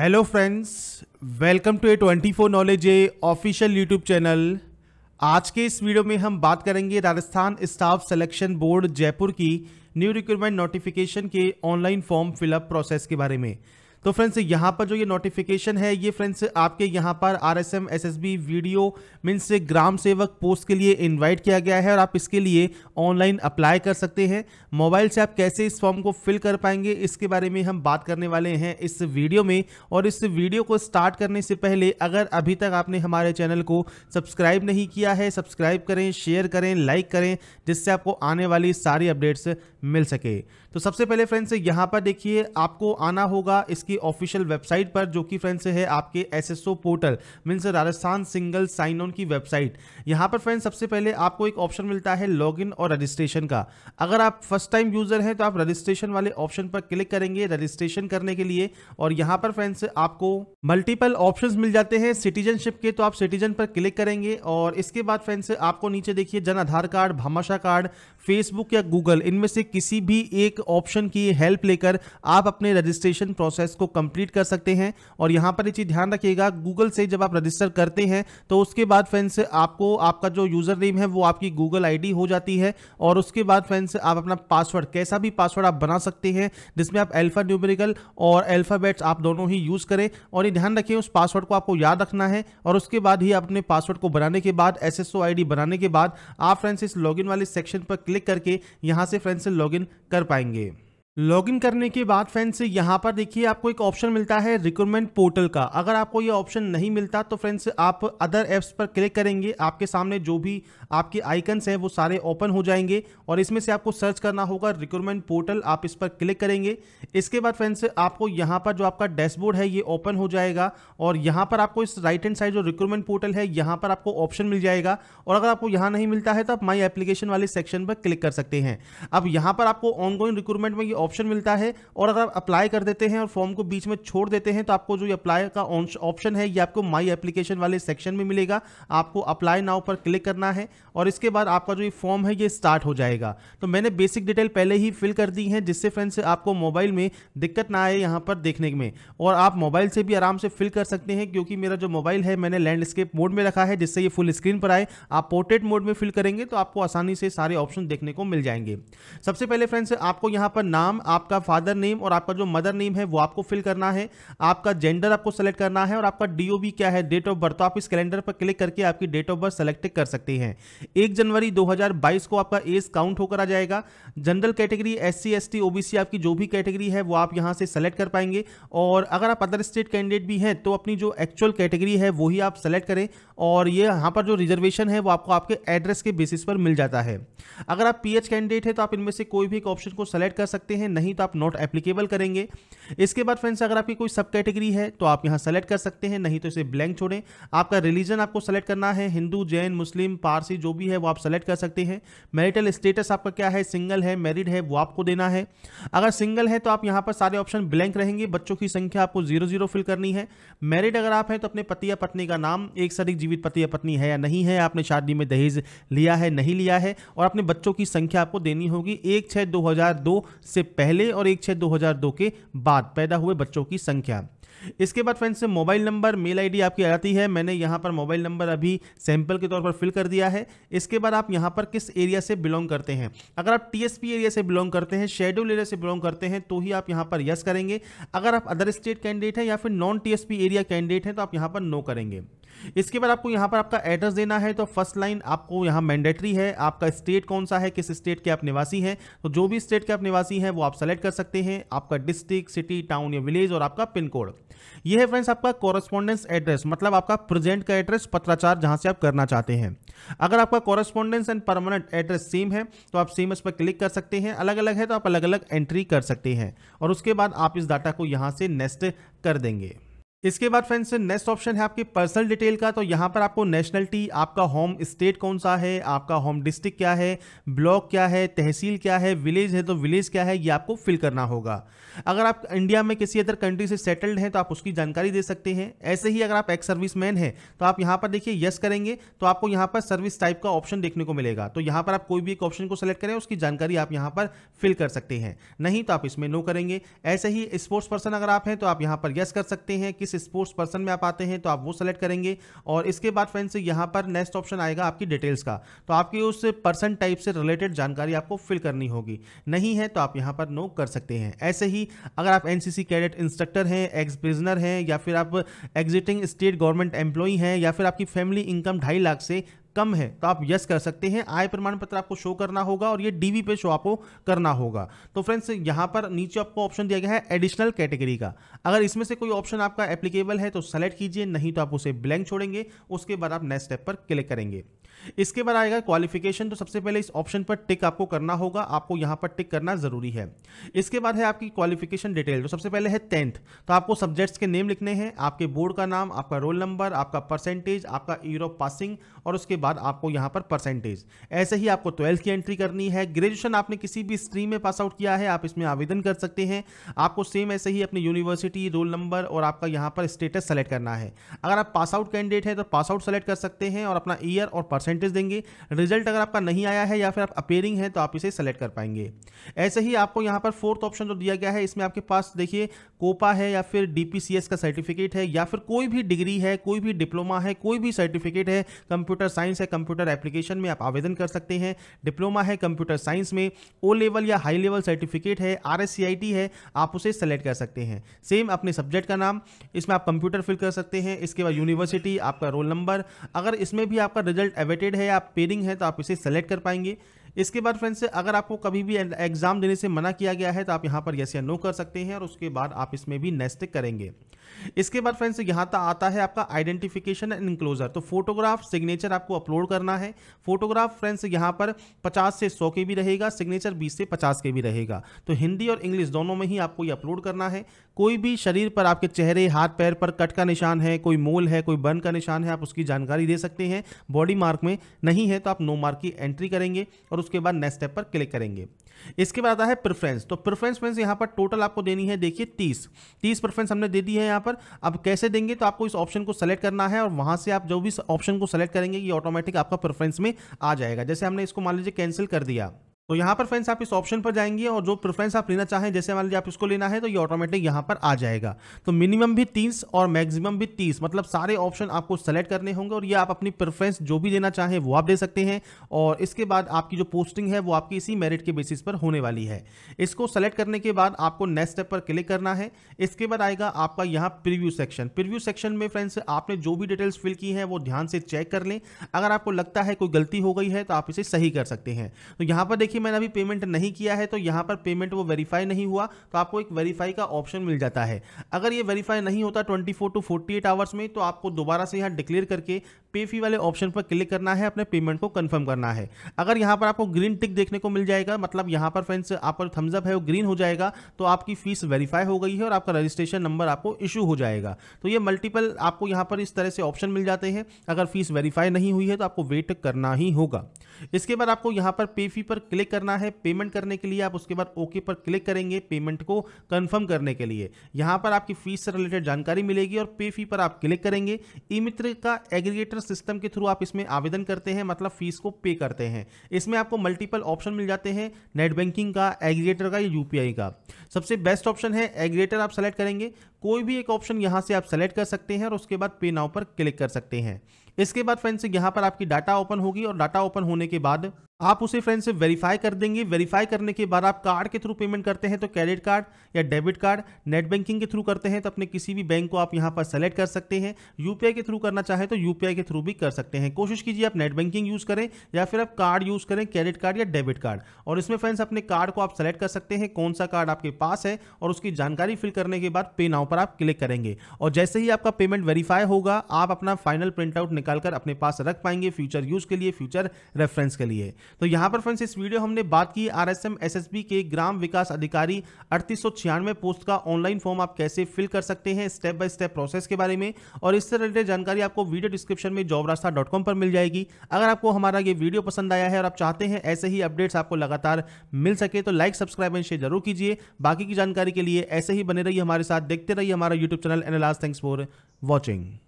hello friends welcome to A twenty four knowledge A official YouTube channel आज के इस video में हम बात करेंगे Rajasthan staff selection board Jaipur की न्यू रिक्रूटमेंट नोटिफिकेशन के ऑनलाइन फॉर्म फिलअप प्रोसेस के बारे में तो फ्रेंड्स यहाँ पर जो ये नोटिफिकेशन है ये फ्रेंड्स आपके यहाँ पर R S M S S B video means ग्राम सेवक पोस्ट के लिए इन्वाइट किया गया है और आप इसके लिए ऑनलाइन अप्लाई कर सकते हैं मोबाइल से आप कैसे इस फॉर्म को फिल कर पाएंगे इसके बारे में हम बात करने वाले हैं इस वीडियो में और इस वीडियो को स्टार्ट करने से पहले अगर अभी तक आपने हमारे चैनल को सब्सक्राइब नहीं किया है सब्सक्राइब करें शेयर करें लाइक करें जिससे आपको आने वाली सारी अपडेट्स मिल सके तो सबसे पहले फ्रेंड्स यहाँ पर देखिए आपको आना होगा इस की ऑफिशियल वेबसाइट पर जो कि फ्रेंड्स है आपके SSO portal means Rajasthan single sign on की वेबसाइट यहां पर फ्रेंड्स सबसे पहले आपको एक ऑप्शन मिलता है लॉगिन और रजिस्ट्रेशन का अगर आप फर्स्ट टाइम यूजर हैं तो आप रजिस्ट्रेशन वाले ऑप्शन पर क्लिक करेंगे रजिस्ट्रेशन करने के लिए और यहाँ पर फ्रेंड्स आपको मल्टीपल ऑप्शन मिल जाते हैं सिटीजनशिप के तो आप सिटीजन पर क्लिक करेंगे और इसके बाद फ्रेंड्स आपको नीचे देखिए Jan Aadhaar card Bhamashah card Facebook या गूगल इनमें से किसी भी एक ऑप्शन की हेल्प लेकर आप अपने रजिस्ट्रेशन प्रोसेस को कंप्लीट कर सकते हैं और यहाँ पर ये चीज़ ध्यान रखिएगा गूगल से जब आप रजिस्टर करते हैं तो उसके बाद फ्रेंड्स आपको आपका जो यूज़र नेम है वो आपकी गूगल आईडी हो जाती है और उसके बाद फ्रेंड्स आप अपना पासवर्ड कैसा भी पासवर्ड आप बना सकते हैं जिसमें आप एल्फा न्यूमेरिकल और एल्फ़ाबेट्स आप दोनों ही यूज़ करें और ये ध्यान रखिए उस पासवर्ड को आपको याद रखना है और उसके बाद ही अपने पासवर्ड को बनाने के बाद एस एस बनाने के बाद आप फ्रेंड्स इस लॉगिन वाले सेक्शन पर क्लिक करके यहाँ से फ्रेंड्स लॉगिन कर पाएंगे लॉगिन करने के बाद फ्रेंड्स यहाँ पर देखिए आपको एक ऑप्शन मिलता है रिक्रूटमेंट पोर्टल का अगर आपको ये ऑप्शन नहीं मिलता तो फ्रेंड्स आप अदर ऐप्स पर क्लिक करेंगे आपके सामने जो भी आपके आइकन्स हैं वो सारे ओपन हो जाएंगे और इसमें से आपको सर्च करना होगा रिक्रूटमेंट पोर्टल आप इस पर क्लिक करेंगे इसके बाद फ्रेंड्स आपको यहाँ पर जो आपका डैशबोर्ड है ये ओपन हो जाएगा और यहाँ पर आपको इस राइट हैंड साइड जो रिक्रूटमेंट पोर्टल है यहाँ पर आपको ऑप्शन मिल जाएगा और अगर आपको यहाँ नहीं मिलता है तो आप माई एप्लीकेशन वाले सेक्शन पर क्लिक कर सकते हैं अब यहाँ पर आपको ऑनगोइंग रिक्रूटमेंट में ये ऑप्शन मिलता है और अगर आप अप्लाई कर देते हैं और फॉर्म को बीच में छोड़ देते हैं तो आपको जो अप्लाई का ऑप्शन है ये आपको माई एप्लीकेशन वाले सेक्शन में मिलेगा आपको अप्लाई नाउ पर क्लिक करना है और इसके बाद आपका जो ये फॉर्म है ये स्टार्ट हो जाएगा तो मैंने बेसिक डिटेल पहले ही फिल कर दी है जिससे फ्रेंड्स आपको मोबाइल में दिक्कत ना आए यहाँ पर देखने में और आप मोबाइल से भी आराम से फिल कर सकते हैं क्योंकि मेरा जो मोबाइल है मैंने लैंडस्केप मोड में रखा है जिससे ये फुल स्क्रीन पर आए आप पोर्ट्रेट मोड में फिल करेंगे तो आपको आसानी से सारे ऑप्शन देखने को मिल जाएंगे सबसे पहले फ्रेंड्स आपको यहाँ पर नाम आपका फादर नेम और आपका जो मदर नेम है वो आपको फिल करना है आपका जेंडर आपको सेलेक्ट करना है और आपका डीओबी क्या है डेट ऑफ बर्थ तो आप इस कैलेंडर पर क्लिक करके आपकी डेट ऑफ बर्थ सेलेक्ट कर सकते हैं एक जनवरी 2022 को आपका एज काउंट होकर आ जाएगा general category S C S आपकी जो भी कैटेगरी है वो आप यहाँ से सेलेक्ट कर पाएंगे और अगर आप अदर स्टेट कैंडिडेट भी हैं तो अपनी जो एक्चुअल कैटेगरी है वही आप सेलेक्ट करें और ये यहाँ पर जो रिजर्वेशन है वो आपको आपके एड्रेस के बेसिस पर मिल जाता है अगर आप पीएच कैंडिडेट है तो आप इनमें से कोई भी एक ऑप्शन को सेलेक्ट कर सकते हैं हैं नहीं तो आप नॉट एप्लीकेबल करेंगे इसके बाद फ्रेंड्स अगर आपकी कोई सब कैटेगरी है तो आप यहाँ सेलेक्ट कर सकते हैं नहीं तो इसे ब्लैंक छोड़ें आपका रिलीजन आपको सेलेक्ट करना है हिंदू जैन मुस्लिम पारसी जो भी है वो आप सेलेक्ट कर सकते हैं मैरिटल स्टेटस आपका क्या है सिंगल है मैरिड है वो आपको देना है अगर सिंगल है तो आप यहाँ पर सारे ऑप्शन ब्लैंक रहेंगे बच्चों की संख्या आपको जीरो जीरो फिल करनी है मैरिड अगर आप हैं तो अपने पति या पत्नी का नाम एक से अधिक जीवित पति या पत्नी है या नहीं है आपने शादी में दहेज लिया है नहीं लिया है और अपने बच्चों की संख्या आपको देनी होगी एक छः दो हजार दो से पहले और एक छः दो के बाद पैदा हुए बच्चों की संख्या इसके बाद friends mobile number mail ID आपकी आ जाती है मैंने यहां पर मोबाइल नंबर अभी सैंपल के तौर पर फिल कर दिया है इसके बाद आप यहां पर किस एरिया से बिलोंग करते हैं अगर आप टीएसपी एरिया से बिलोंग करते हैं शेड्यूल एरिया से बिलोंग करते हैं तो ही आप यहां पर यस करेंगे अगर आप अदर स्टेट कैंडिडेट हैं या फिर नॉन टीएसपी एरिया कैंडिडेट हैं तो आप यहाँ पर नो करेंगे इसके बाद आपको यहाँ पर आपका एड्रेस देना है तो फर्स्ट लाइन आपको यहाँ मैंडेटरी है आपका स्टेट कौन सा है किस स्टेट के आप निवासी हैं तो जो भी स्टेट के आप निवासी हैं वो आप सेलेक्ट कर सकते हैं आपका डिस्ट्रिक्ट सिटी टाउन या विलेज और आपका पिन कोड ये है फ्रेंड्स आपका कॉरेस्पॉन्डेंस एड्रेस मतलब आपका प्रेजेंट का एड्रेस पत्राचार जहां से आप करना चाहते हैं अगर आपका correspondence and permanent address same है तो आप सेम इस पर क्लिक कर सकते हैं अलग अलग है तो आप अलग अलग एंट्री कर सकते हैं और उसके बाद आप इस डाटा को यहाँ से नेस्ट कर देंगे इसके बाद फ्रेंड्स नेक्स्ट ऑप्शन है आपकी पर्सनल डिटेल का तो यहाँ पर आपको नेशनलिटी आपका होम स्टेट कौन सा है आपका होम डिस्ट्रिक्ट क्या है ब्लॉक क्या है तहसील क्या है विलेज है तो विलेज क्या है ये आपको फिल करना होगा अगर आप इंडिया में किसी अदर कंट्री से सेटल्ड हैं तो आप उसकी जानकारी दे सकते हैं ऐसे ही अगर आप एक्स सर्विस मैन हैं तो आप यहाँ पर देखिए यस करेंगे तो आपको यहाँ पर सर्विस टाइप का ऑप्शन देखने को मिलेगा तो यहाँ पर आप कोई भी एक ऑप्शन को सेलेक्ट करें उसकी जानकारी आप यहाँ पर फिल कर सकते हैं नहीं तो आप इसमें नो करेंगे ऐसे ही स्पोर्ट्स पर्सन अगर आप हैं तो आप यहाँ पर यस कर सकते हैं किस स्पोर्ट्स पर्सन में आप आते हैं तो आप वो सेलेक्ट करेंगे और इसके बाद फ्रेंड्स यहाँ पर नेक्स्ट ऑप्शन आएगा आपकी डिटेल्स का तो आपकी उस पर्सन टाइप से रिलेटेड जानकारी आपको फिल करनी होगी नहीं है तो आप यहाँ पर नो कर सकते हैं ऐसे ही अगर आप एन कैडेट इंस्ट्रक्टर हैं एक्स प्रिजनर हैं या फिर आप एग्जिटिंग स्टेट गवर्नमेंट एम्प्लॉई हैं या फिर आपकी फैमिली इनकम ढाई लाख से कम है तो आप यस कर सकते हैं आय प्रमाण पत्र आपको शो करना होगा और ये डीवी पे शो आपको करना होगा तो फ्रेंड्स यहां पर नीचे आपको ऑप्शन दिया गया है एडिशनल कैटेगरी का अगर इसमें से कोई ऑप्शन आपका एप्लीकेबल है तो सेलेक्ट कीजिए नहीं तो आप उसे ब्लैंक छोड़ेंगे उसके बाद आप नेक्स्ट स्टेप पर क्लिक करेंगे इसके बाद आएगा क्वालिफिकेशन तो सबसे पहले इस ऑप्शन पर टिक आपको करना होगा आपको यहां पर टिक करना जरूरी है इसके बाद है आपकी क्वालिफिकेशन डिटेल तो सबसे पहले है टेंथ तो आपको सब्जेक्ट्स के नेम लिखने हैं आपके बोर्ड का नाम आपका रोल नंबर आपका परसेंटेज आपका ईयर ऑफ पासिंग और उसके बाद आपको यहां पर परसेंटेज ऐसे ही आपको ट्वेल्थ की एंट्री करनी है ग्रेजुएशन आपने किसी भी स्ट्रीम में पास आउट किया है आप इसमें आवेदन कर सकते हैं आपको सेम ऐसे ही अपनी यूनिवर्सिटी रोल नंबर और आपका यहां पर स्टेटस सेलेक्ट करना है अगर आप पास आउट कैंडिडेट है तो पास आउट सेलेक्ट कर सकते हैं और अपना ईयर और परसेंट परसेंटेज देंगे रिजल्ट अगर आपका नहीं आया है या फिर आप अपेयरिंग है तो आप इसे सेलेक्ट कर पाएंगे ऐसे ही आपको यहाँ पर फोर्थ ऑप्शन जो दिया गया है इसमें आपके पास देखिए कोपा है या फिर डी का सर्टिफिकेट है या फिर कोई भी डिग्री है कोई भी डिप्लोमा है कोई भी सर्टिफिकेट है कंप्यूटर साइंस है कंप्यूटर एप्लीकेशन में आप आवेदन कर सकते हैं डिप्लोमा है कंप्यूटर साइंस में ओ लेवल या हाई लेवल सर्टिफिकेट है आर है आप उसे सेलेक्ट कर सकते हैं सेम अपने सब्जेक्ट का नाम इसमें आप कंप्यूटर फिल कर सकते हैं इसके बाद यूनिवर्सिटी आपका रोल नंबर अगर इसमें भी आपका रिजल्ट अवेट वेटेड है या पेरिंग है तो आप इसे सेलेक्ट कर पाएंगे इसके बाद फ्रेंड्स अगर आपको कभी भी एग्ज़ाम देने से मना किया गया है तो आप यहाँ पर यस या नो कर सकते हैं और उसके बाद आप इसमें भी नेस्टिक करेंगे इसके बाद फ्रेंड्स यहाँ तक आता है आपका आइडेंटिफिकेशन एंड इंक्लोजर तो फोटोग्राफ सिग्नेचर आपको अपलोड करना है फोटोग्राफ फ्रेंड्स यहाँ पर 50 से 100 के भी रहेगा सिग्नेचर 20 से 50 के भी रहेगा तो हिंदी और इंग्लिश दोनों में ही आपको ये अपलोड करना है कोई भी शरीर पर आपके चेहरे हाथ पैर पर कट का निशान है कोई मोल है कोई बर्न का निशान है आप उसकी जानकारी दे सकते हैं बॉडी मार्क में नहीं है तो आप नो मार्क की एंट्री करेंगे और उसके बाद नेक्स्ट स्टेप पर क्लिक करेंगे इसके बाद आता है प्रेफरेंस तो प्रेफरेंस मीन्स यहाँ पर टोटल आपको देनी है देखिए तीस तीस प्रेफरेंस हमने दे दी है यहाँ पर अब कैसे देंगे तो आपको इस ऑप्शन को सेलेक्ट करना है और वहाँ से आप जो भी ऑप्शन को सेलेक्ट करेंगे ये ऑटोमेटिक आपका प्रेफरेंस में आ जाएगा जैसे हमने इसको मान लीजिए कैंसिल कर दिया तो यहाँ पर फ्रेंड्स आप इस ऑप्शन पर जाएंगे और जो प्रेफरेंस आप लेना चाहें जैसे मान लीजिए आप इसको लेना है तो ये ऑटोमेटिक यहाँ पर आ जाएगा तो मिनिमम भी तीस और मैक्सिमम भी तीस मतलब सारे ऑप्शन आपको सेलेक्ट करने होंगे और ये आप अपनी प्रेफरेंस जो भी देना चाहें वो आप दे सकते हैं और इसके बाद आपकी जो पोस्टिंग है वो आपकी इसी मेरिट के बेसिस पर होने वाली है इसको सेलेक्ट करने के बाद आपको नेक्स्ट स्टेप पर क्लिक करना है इसके बाद आएगा आपका यहाँ प्रिव्यू सेक्शन प्रिव्यू सेक्शन में फ्रेंड्स आपने जो भी डिटेल्स फिल की है वो ध्यान से चेक कर लें अगर आपको लगता है कोई गलती हो गई है तो आप इसे सही कर सकते हैं तो यहाँ पर देखिए देखिए मैंने अभी पेमेंट नहीं किया है तो यहाँ पर पेमेंट वो वेरीफाई नहीं हुआ तो आपको एक वेरीफाई का ऑप्शन मिल जाता है अगर ये वेरीफाई नहीं होता ट्वेंटी टू फोर्टी आवर्स में तो आपको दोबारा से यहाँ डिक्लेयर करके पे फी वाले ऑप्शन पर क्लिक करना है अपने पेमेंट को कंफर्म करना है अगर यहाँ पर आपको ग्रीन टिक देखने को मिल जाएगा मतलब यहाँ पर फ्रेंड्स आप पर थम्सअप है वो ग्रीन हो जाएगा तो आपकी फीस वेरीफाई हो गई है और आपका रजिस्ट्रेशन नंबर आपको इशू हो जाएगा तो ये मल्टीपल आपको यहाँ पर इस तरह से ऑप्शन मिल जाते हैं अगर फीस वेरीफाई नहीं हुई है तो आपको वेट करना ही होगा इसके बाद आपको यहाँ पर पे फी पर क्लिक करना है पेमेंट करने के लिए आप उसके बाद ओके पर क्लिक करेंगे पेमेंट को कन्फर्म करने के लिए यहाँ पर आपकी फीस से रिलेटेड जानकारी मिलेगी और पे फी पर आप क्लिक करेंगे ई मित्र का एग्रीगेटर रजिस्ट्रेशन सिस्टम के थ्रू आप इसमें आवेदन करते हैं मतलब फीस को पे करते हैं इसमें आपको मल्टीपल ऑप्शन मिल जाते हैं नेट बैंकिंग का एग्रेटर का या यूपीआई का सबसे बेस्ट ऑप्शन है एग्रेटर आप सेलेक्ट करेंगे कोई भी एक ऑप्शन यहाँ से आप सेलेक्ट कर सकते हैं और उसके बाद पे नाव पर क्लिक कर सकते हैं इसके बाद फ्रेंड्स यहाँ पर आपकी डाटा ओपन होगी और डाटा ओपन होने के बाद आप उसे फ्रेंड्स वेरीफाई कर देंगे वेरीफाई करने के बाद आप कार्ड के थ्रू पेमेंट करते हैं तो क्रेडिट कार्ड या डेबिट कार्ड नेट बैंकिंग के थ्रू करते हैं तो अपने किसी भी बैंक को आप यहां पर सेलेक्ट कर सकते हैं यूपीआई के थ्रू करना चाहे तो यूपीआई के थ्रू भी कर सकते हैं कोशिश कीजिए आप नेट बैंकिंग यूज़ करें या फिर आप कार्ड यूज़ करें क्रेडिट कार्ड या डेबिट कार्ड और इसमें फ्रेंड्स अपने कार्ड को आप सेलेक्ट कर सकते हैं कौन सा कार्ड आपके पास है और उसकी जानकारी फिल करने के बाद पे नाव पर आप क्लिक करेंगे और जैसे ही आपका पेमेंट वेरीफाई होगा आप अपना फाइनल प्रिंटआउट निकाल निकालकर अपने पास रख पाएंगे फ्यूचर यूज के लिए फ्यूचर रेफरेंस के लिए तो यहां पर फ्रेंड्स इस वीडियो हमने बात की आर एस के ग्राम विकास अधिकारी अड़तीस पोस्ट का ऑनलाइन फॉर्म आप कैसे फिल कर सकते हैं स्टेप बाय स्टेप प्रोसेस के बारे में और इससे रिलेटेड जानकारी आपको वीडियो डिस्क्रिप्शन में जॉब रास्ता पर मिल जाएगी अगर आपको हमारा ये वीडियो पसंद आया है और आप चाहते हैं ऐसे ही अपडेट्स आपको लगातार मिल सके तो लाइक सब्सक्राइब एंड शेयर जरूर कीजिए बाकी की जानकारी के लिए ऐसे ही बने रहिए हमारे साथ देखते रहिए हमारा यूट्यूब चैनल एनालाज थैंक्स फॉर वॉचिंग